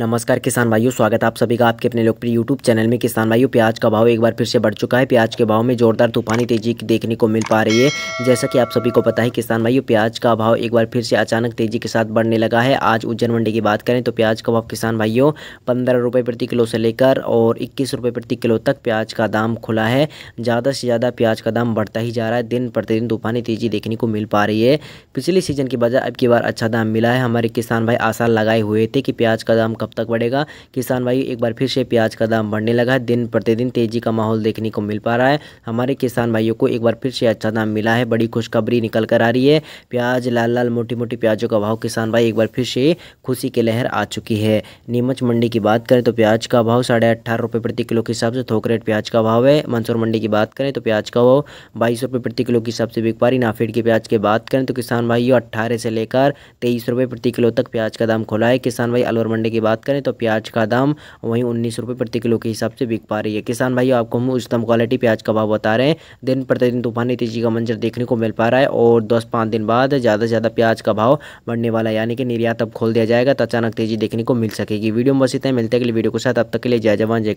नमस्कार किसान भाइयों स्वागत आप सभी का आपके अपने लोकप्रिय यूट्यूब चैनल में किसान भाइयों प्याज का भाव एक बार फिर से बढ़ चुका है प्याज के भाव में जोरदार तूफानी तेजी देखने को मिल पा रही है जैसा कि आप सभी को पता है किसान भाइयों प्याज का भाव एक बार फिर से अचानक तेजी के साथ बढ़ने लगा है आज उज्जैन मंडी की बात करें तो प्याज का भाव किसान भाइयों पंद्रह रुपये प्रति किलो से लेकर और इक्कीस रुपये प्रति किलो तक प्याज का दाम खुला है ज़्यादा से ज़्यादा प्याज का दाम बढ़ता ही जा रहा है दिन प्रतिदिन तूफानी तेजी देखने को मिल पा रही है पिछले सीजन की बजाय अब की बार अच्छा दाम मिला है हमारे किसान भाई आसार लगाए हुए थे कि प्याज का दाम कब तक बढ़ेगा किसान भाई एक बार फिर से प्याज का दाम बढ़ने लगा है दिन प्रतिदिन तेजी का माहौल देखने को मिल पा रहा है हमारे किसान भाइयों को एक बार फिर से अच्छा दाम मिला है बड़ी खुशखबरी निकल कर आ रही है प्याज लाल लाल मोटी मोटी प्याजों का भाव किसान भाई एक बार फिर से खुशी की लहर आ चुकी है नीमच मंडी की बात करें तो प्याज का भाव साढ़े अट्ठारह रुपये प्रति किलो के हिसाब से थोक रेट प्याज का भाव है मंसूर मंडी की बात करें तो प्याज का भाव बाईस रुपये प्रति किलो के हिसाब से बिक पा रही नाफेड की प्याज की बात करें तो किसान भाइयों अट्ठारह से लेकर तेईस रुपये प्रति किलो तक प्याज का दाम खोला है किसान भाई अलवर मंडी की बात बात करें तो प्याज का दाम वहीं उन्नीस रुपये प्रति किलो के हिसाब से बिक पा रही है किसान भाई आपको हम उच्चतम क्वालिटी प्याज का भाव बता रहे हैं दिन प्रतिदिन तूफानी तेजी का मंजर देखने को मिल पा रहा है और दस पाँच दिन बाद ज़्यादा से ज़्यादा प्याज का भाव बढ़ने वाला है यानी कि निर्यात अब खोल दिया जाएगा तो अचानक तेजी देखने को मिल सकेगी वीडियो में बस इतना मिलते अगले वीडियो के साथ अब तक के लिए जय जवान जय